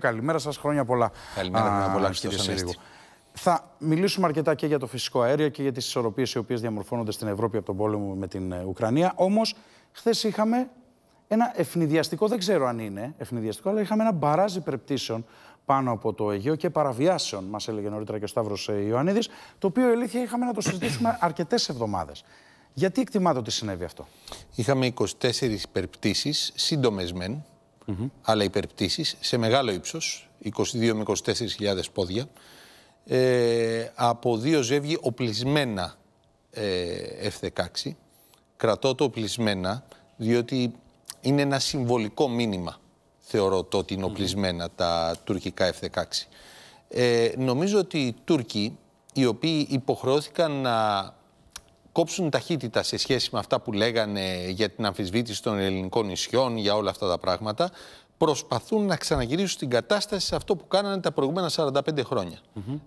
Καλημέρα σας, χρόνια πολλά. Καλημέρα, χρόνια πολλά, κύριε Θα μιλήσουμε αρκετά και για το φυσικό αέριο και για τις ισορροπίες οι οποίες διαμορφώνονται στην Ευρώπη από τον πόλεμο με την ε, Ουκρανία. Όμως, χθες είχαμε ένα ευνηδιαστικό, δεν ξέρω αν είναι ευνηδιαστικό, αλλά είχαμε ένα μπαράζ υπερπτήσεων πάνω από το Αιγαίο και παραβιάσεων, μας έλεγε νωρίτερα και ο Σταύρος ε, Ιωαννίδης, το οποίο η αλήθεια είχαμε να το συζητήσουμε αρκετές εβδομάδες. Γιατί εκτιμάτε ότι συνέβη αυτό, Είχαμε 24 υπερπτήσεις, σύντομες μεν, hmm αλλά υπερπτήσει σε μεγάλο υψο 22 με 24.000 πόδια, ε, από δύο ζεύγη οπλισμένα F-16. Ε, Κρατώ το οπλισμένα, διότι είναι ένα συμβολικό μήνυμα, θεωρώ το ότι είναι τα τουρκικά F-16. Ε, νομίζω ότι οι Τούρκοι, οι οποίοι υποχρεώθηκαν να κόψουν ταχύτητα σε σχέση με αυτά που λέγανε για την αμφισβήτηση των ελληνικών νησιών, για όλα αυτά τα πράγματα, προσπαθούν να ξαναγυρίσουν την κατάσταση σε αυτό που κάνανε τα προηγούμενα 45 χρονια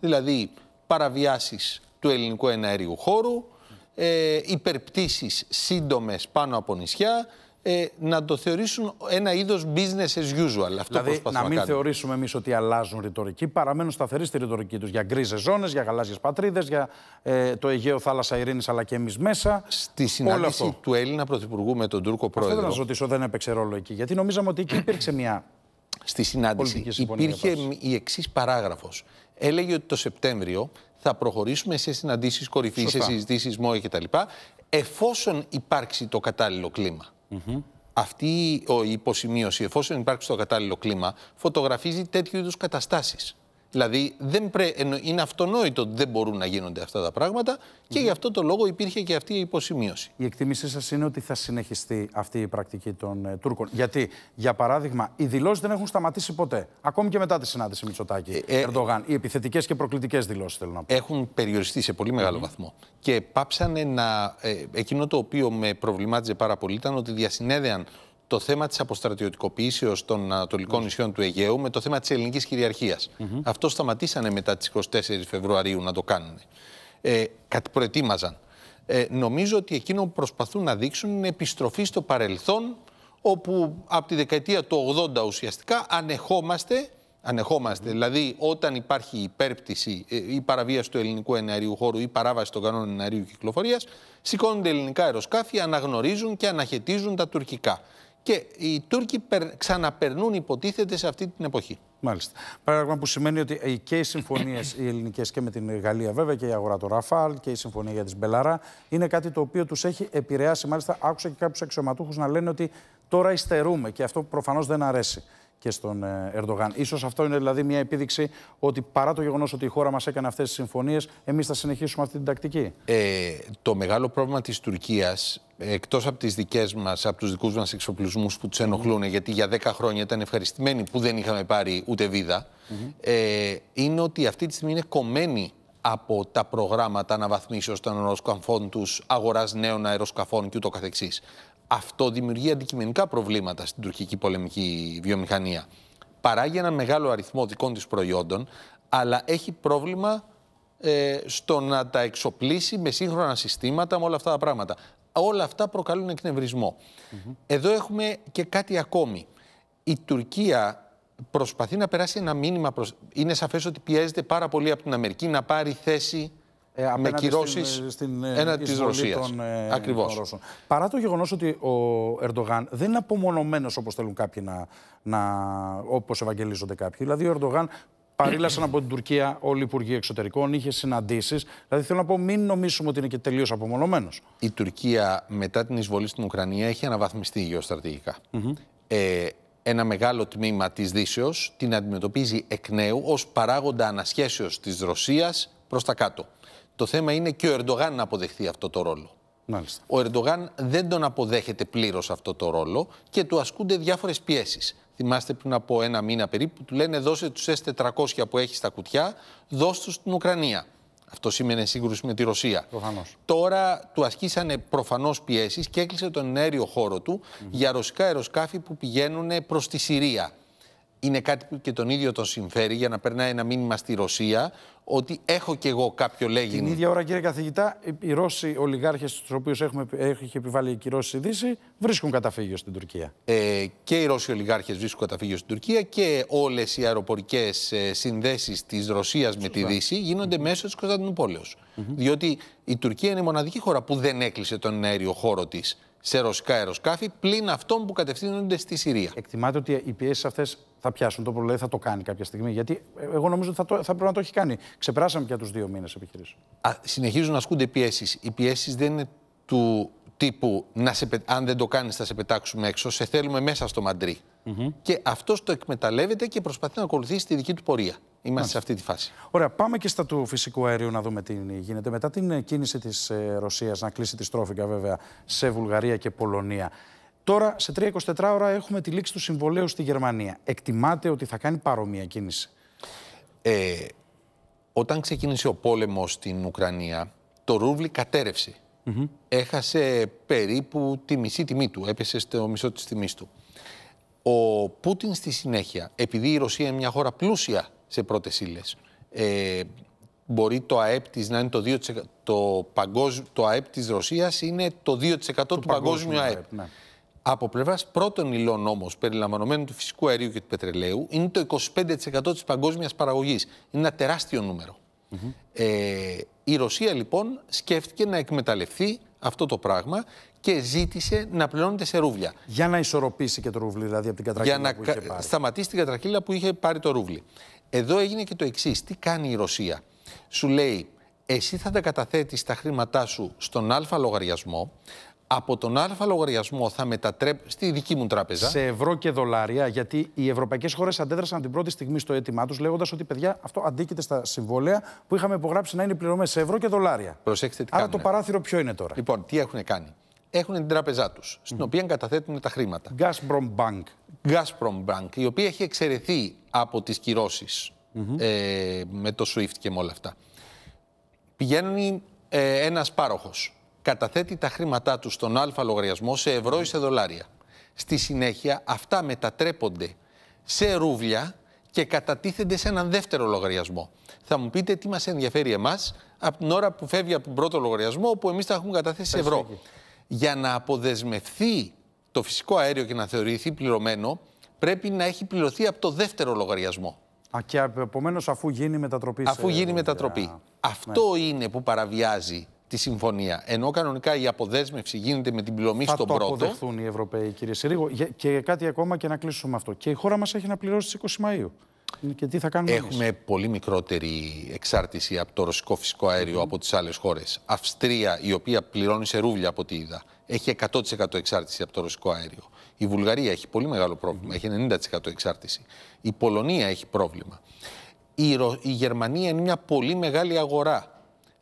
Δηλαδή, παραβιάσεις του ελληνικού εναέριου χώρου, ε, υπερπτήσεις σύντομες πάνω από νησιά, ε, να το θεωρήσουν ένα είδος business as usual. Αυτό δηλαδή, να μην θεωρήσουμε εμείς ότι αλλάζουν ρητορική, παραμένουν σταθεροί στη ρητορική τους για γκρίζες ζώνες, για γαλάζιες πατρίδες, για ε, το Αιγαίο θάλασσα ειρήνης, αλλά και εμείς μέσα. Στη συνάντηση του Έλληνα Πρωθυπουργού με τον Τούρκο Πρόεδρο. Αυτό θέλω να σα ρωτήσω, δεν έπαιξε ρόλο εκεί, γιατί νομίζαμε ότι εκεί υπήρξε μια. Στη συνάντηση υπήρχε η εξής παράγραφος. Έλεγε ότι το Σεπτέμβριο θα προχωρήσουμε σε συναντήσεις κορυφής, σε συζητήσει ΜΟΕ κτλ. Εφόσον υπάρξει το κατάλληλο κλίμα. Αυτή η υποσημείωση, εφόσον υπάρχει στο κατάλληλο κλίμα, φωτογραφίζει τέτοιου είδους καταστάσεις. Δηλαδή δεν πρέ... είναι αυτονόητο ότι δεν μπορούν να γίνονται αυτά τα πράγματα και mm γι' αυτό το λόγο υπήρχε και αυτή η υποσημείωση. Η εκτίμησή σας είναι ότι θα συνεχιστεί αυτή η πρακτική των ε, Τούρκων. Γιατί, για παράδειγμα, οι δηλώσεις δεν έχουν σταματήσει ποτέ. Ακόμη και μετά τη συνάντηση Μητσοτάκη, ε, ε Ερντογάν. Οι επιθετικές και προκλητικές δηλώσεις, θέλω να πω. Έχουν περιοριστεί σε πολύ μεγάλο mm βαθμό. Και πάψανε να. Ε, εκείνο το οποίο με προβλημάτιζε πάρα πολύ ήταν ότι διασυνέδεαν το θέμα της αποστρατιωτικοποίησης των ανατολικών mm. νησιών του Αιγαίου με το θέμα της ελληνικής κυριαρχίας. Αυτό σταματήσανε μετά τις 24 Φεβρουαρίου να το κάνουν. Ε, κάτι προετοίμαζαν. Ε, νομίζω ότι εκείνο που προσπαθούν να δείξουν είναι επιστροφή στο παρελθόν, όπου από τη δεκαετία του 80 ουσιαστικά ανεχόμαστε Ανεχόμαστε. Δηλαδή, όταν υπάρχει υπέρπτυση ή ε, παραβίαση του ελληνικού εναερίου χώρου ή παράβαση των κανόνων εναερίου κυκλοφορίας, σηκώνονται ελληνικά αεροσκάφη, αναγνωρίζουν και αναχαιτίζουν τα τουρκικά και οι Τούρκοι ξαναπερνούν υποτίθεται σε αυτή την εποχή. Μάλιστα. Πράγμα που σημαίνει ότι και οι συμφωνίες οι ελληνικές και με την Γαλλία, βέβαια, και η αγορά του Ραφάλ και η συμφωνία για τη Μπελαρά είναι κάτι το οποίο τους έχει επηρεάσει. Μάλιστα, άκουσα και κάποιους αξιωματούχους να λένε ότι τώρα υστερούμε και αυτό προφανώς δεν αρέσει και στον ε, Ερντογάν. Ίσως αυτό είναι δηλαδή μια επίδειξη ότι παρά το γεγονός ότι η χώρα μας έκανε αυτές τις συμφωνίες, εμείς θα συνεχίσουμε αυτή την τακτική. Ε, το μεγάλο πρόβλημα της Τουρκίας, εκτός από, τις δικές μας από τους δικούς μας εξοπλισμούς που τους ενοχλούν, γιατί για 10 χρόνια ήταν ευχαριστημένοι που δεν είχαμε πάρει ούτε βίδα, ε, είναι ότι αυτή τη στιγμή είναι κομμένοι από τα προγράμματα αναβαθμίσεως των αεροσκαφών τους αγοράς νέων αεροσκαφών κ.ο.κ. Αυτό δημιουργεί αντικειμενικά προβλήματα στην τουρκική πολεμική βιομηχανία. Παράγει έναν μεγάλο αριθμό δικών της προϊόντων, αλλά έχει πρόβλημα ε, στο να τα εξοπλίσει με σύγχρονα συστήματα, με όλα αυτά τα πράγματα. Όλα αυτά προκαλούν εκνευρισμό. Εδώ έχουμε και κάτι ακόμη. Η Τουρκία προσπαθεί να περάσει ένα μήνυμα. Είναι σαφές ότι πιέζεται πάρα πολύ από την Αμερική να πάρει θέση με κυρώσεις στην, ε, ε, έναντι της Ρωσίας. Ε, Παρά το γεγονός ότι ο Ερντογάν δεν είναι απομονωμένος όπως θέλουν κάποιοι να. να όπως ευαγγελίζονται κάποιοι. Δηλαδή, ο Ερντογάν παρήλασαν από την Τουρκία όλοι οι υπουργοί εξωτερικών, είχε συναντήσεις. Δηλαδή, θέλω να πω, μην νομίσουμε ότι είναι και τελείως απομονωμένος. Η Τουρκία μετά την εισβολή στην Ουκρανία έχει αναβαθμιστεί γεωστρατηγικά. ε, ένα μεγάλο τμήμα της δύσεως την αντιμετωπίζει εκ νέου ως παράγοντα ανασχέσεως της Ρωσίας προς τα κάτω. Το θέμα είναι και ο Ερντογάν να αποδεχθεί αυτό το ρόλο. Ο Ερντογάν δεν τον αποδέχεται πλήρως αυτό το ρόλο και του ασκούνται διάφορες πιέσεις. Θυμάστε πριν από ένα μήνα περίπου, του λένε δώσε τους S400 που έχει στα κουτιά, δώσ' τους στην Ουκρανία. Αυτό σήμαινε σύγκρουση με τη Ρωσία. Προφανώς. Τώρα του ασκήσανε προφανώς πιέσεις και έκλεισε τον αέριο χώρο του για ρωσικά αεροσκάφη που πηγαίνουν προς τη Συρία είναι κάτι που και τον ίδιο τον συμφέρει για να περνάει ένα μήνυμα στη Ρωσία ότι έχω κι εγώ κάποιο λέγει. Την ίδια ώρα, κύριε καθηγητά, οι Ρώσοι ολιγάρχες, του οποίου έχει επιβάλει η Ρώση η Δύση, βρίσκουν καταφύγιο στην Τουρκία. Ε, και οι Ρώσοι ολιγάρχες βρίσκουν καταφύγιο στην Τουρκία και όλες οι αεροπορικές ε, συνδέσεις της Ρωσίας με τη Δύση γίνονται μέσω της Κωνσταντινούπολεω. Διότι η Τουρκία είναι η μοναδική χώρα που δεν έκλεισε τον αέριο χώρο της σε ρωσικά αεροσκάφη πλην αυτών που κατευθύνονται στη Συρία. Εκτιμάται ότι οι πιέσεις αυτές θα πιάσουν το πρόβλημα, θα το κάνει κάποια στιγμή. Γιατί ε, εγώ νομίζω ότι θα, το, θα πρέπει να το έχει κάνει. Ξεπεράσαμε πια τους δύο μήνες επιχειρήσεις. Συνεχίζουν να ασκούνται πιέσεις. Οι πιέσεις δεν είναι του τύπου να σε, αν δεν το κάνεις, θα σε πετάξουμε έξω, σε θέλουμε μέσα στο μαντρι mm-hmm. Και αυτός το εκμεταλλεύεται και προσπαθεί να ακολουθήσει τη δική του πορεία. σε αυτή τη φάση. Ωραία, πάμε και στα του φυσικού αερίου να δούμε τι γίνεται. Μετά την κίνηση της ε, Ρωσίας να κλείσει τη στρόφικα, βέβαια σε Βουλγαρία και Πολωνία. Τώρα, σε 3-24 ώρα, έχουμε τη λήξη του συμβολέου στη Γερμανία. Εκτιμάται ότι θα κάνει παρόμοια κίνηση. Ε, όταν ξεκίνησε ο πόλεμος στην Ουκρανία, το ρούβλι Έχασε περίπου τη μισή τιμή του. Έπεσε στο μισό της τιμής του. Ο Πούτιν στη συνέχεια, επειδή η Ρωσία είναι μια χώρα πλούσια σε πρώτες ύλες, ε, μπορεί το ΑΕΠ της να είναι το 2%. Το, παγκόσμιο, το ΑΕΠ Ρωσίας είναι το 2% του παγκόσμιου ΑΕΠ. Ναι. Από πλευράς πρώτων υλών όμως, περιλαμβανομένου του φυσικού αερίου και του πετρελαίου, είναι το 25% της παγκόσμιας παραγωγής. Είναι ένα τεράστιο ε, η Ρωσία λοιπόν σκέφτηκε να εκμεταλλευτεί αυτό το πράγμα και ζήτησε να πληρώνεται σε ρούβλια. Για να ισορροπήσει και το ρούβλι, δηλαδή από την κατρακύλα Για να είχε σταματήσει την κατρακύλα που είχε πάρει το ρούβλι. Εδώ έγινε και το εξής. Τι κάνει η Ρωσία. Σου λέει, εσύ θα τα καταθέτεις τα χρήματά σου στον α λογαριασμό, από τον Α λογαριασμό θα μετατρέψει στη δική μου τράπεζα. Σε ευρώ και δολάρια, γιατί οι ευρωπαϊκές χώρες αντέδρασαν την πρώτη στιγμή στο αίτημά τους, λέγοντας ότι παιδιά, αυτό αντίκειται στα συμβόλαια που είχαμε υπογράψει να είναι πληρωμές σε ευρώ και δολάρια. Προσέξτε τι Άρα το παράθυρο ποιο είναι τώρα. Λοιπόν, τι έχουν κάνει. Έχουν την τράπεζά τους, στην οποία καταθέτουν τα χρήματα. Gazprom Bank. Gazprom Bank, η οποία έχει εξαιρεθεί από τις κυρώσεις ε, με το SWIFT και με όλα αυτά. Πηγαίνουν, ε, ένας πάροχος καταθέτει τα χρήματά του στον α λογαριασμό σε ευρώ ή σε δολάρια. Στη συνέχεια αυτά μετατρέπονται σε ρούβλια και κατατίθενται σε έναν δεύτερο λογαριασμό. Θα μου πείτε τι μας ενδιαφέρει εμάς από την ώρα που φεύγει από τον πρώτο λογαριασμό όπου εμείς τα έχουμε καταθέσει σε ευρώ. Για να αποδεσμευθεί το φυσικό αέριο και να θεωρηθεί πληρωμένο πρέπει να έχει πληρωθεί από το δεύτερο λογαριασμό. Α, και επομένως αφού γίνει μετατροπή. Αφού γίνει μετατροπή. Ναι. Αυτό είναι που παραβιάζει τη συμφωνία. Ενώ κανονικά η αποδέσμευση γίνεται με την πληρωμή στον πρώτο. Θα το αποδεχθούν οι Ευρωπαίοι, κύριε Συρίγο. Και κάτι ακόμα και να κλείσουμε αυτό. Και η χώρα μας έχει να πληρώσει στις 20 Μαΐου. Και τι θα κάνουμε Έχουμε πολύ μικρότερη εξάρτηση από το ρωσικό φυσικό αέριο από τις άλλες χώρες. Αυστρία, η οποία πληρώνει σε ρούβλια από ό,τι είδα, έχει 100% εξάρτηση από το ρωσικό αέριο. Η Βουλγαρία έχει πολύ μεγάλο πρόβλημα, έχει 90% εξάρτηση. Η Πολωνία έχει πρόβλημα. Η, η Γερμανία είναι μια πολύ μεγάλη αγορά.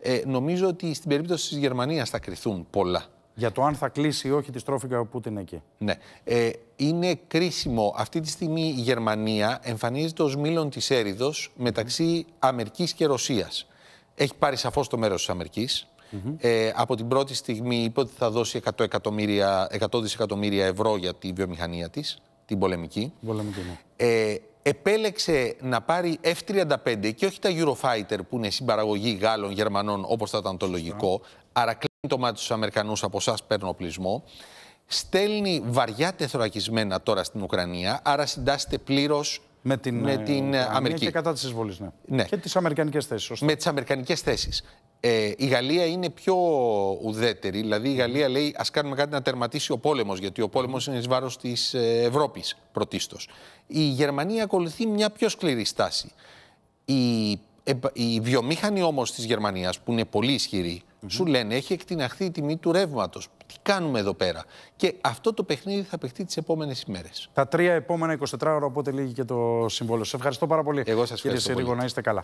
Ε, νομίζω ότι στην περίπτωση της Γερμανίας θα κρυθούν πολλά. Για το αν θα κλείσει ή όχι τη στρόφιγγα ο Πούτιν εκεί. Ναι. Ε, είναι κρίσιμο. Αυτή τη στιγμή η Γερμανία εμφανίζεται ως μήλον της Έρηδος μεταξύ Αμερικής και Ρωσίας. Έχει πάρει σαφώς το μέρος της Αμερικής. Ε, από την πρώτη στιγμή είπε ότι θα δώσει 100, εκατομμύρια, 100 δισεκατομμύρια ευρώ για τη βιομηχανία της, την πολεμική. πολεμική ναι. ε, επέλεξε να πάρει F-35 και όχι τα Eurofighter που είναι συμπαραγωγή Γάλλων, Γερμανών όπως θα ήταν το λογικό, άρα κλείνει το μάτι στους Αμερικανούς, από εσάς παίρνω οπλισμό, στέλνει βαριά τεθωρακισμένα τώρα στην Ουκρανία, άρα συντάσσεται πλήρως με την, με ναι, την ε, Αμερική. Και κατά της εισβολής, ναι. ναι. Και τις Αμερικανικές θέσεις. Με τις Αμερικανικές θέσεις. Ε, η Γαλλία είναι πιο ουδέτερη. Δηλαδή, η Γαλλία λέει: Ας κάνουμε κάτι να τερματίσει ο πόλεμος, γιατί ο πόλεμος είναι εις βάρος της ε, Ευρώπης πρωτίστως. Η Γερμανία ακολουθεί μια πιο σκληρή στάση. Η, ε, η βιομήχανη όμως της Γερμανίας, που είναι πολύ ισχυρή, σου λένε: Έχει εκτιναχθεί η τιμή του ρεύματος τι κάνουμε εδώ πέρα. Και αυτό το παιχνίδι θα παιχτεί τις επόμενες ημέρες. Τα τρία επόμενα 24 ώρα, οπότε λύγει και το συμβόλαιο. Σε ευχαριστώ πάρα πολύ. Εγώ σας ευχαριστώ. Κύριε Σιρήγο, να είστε καλά.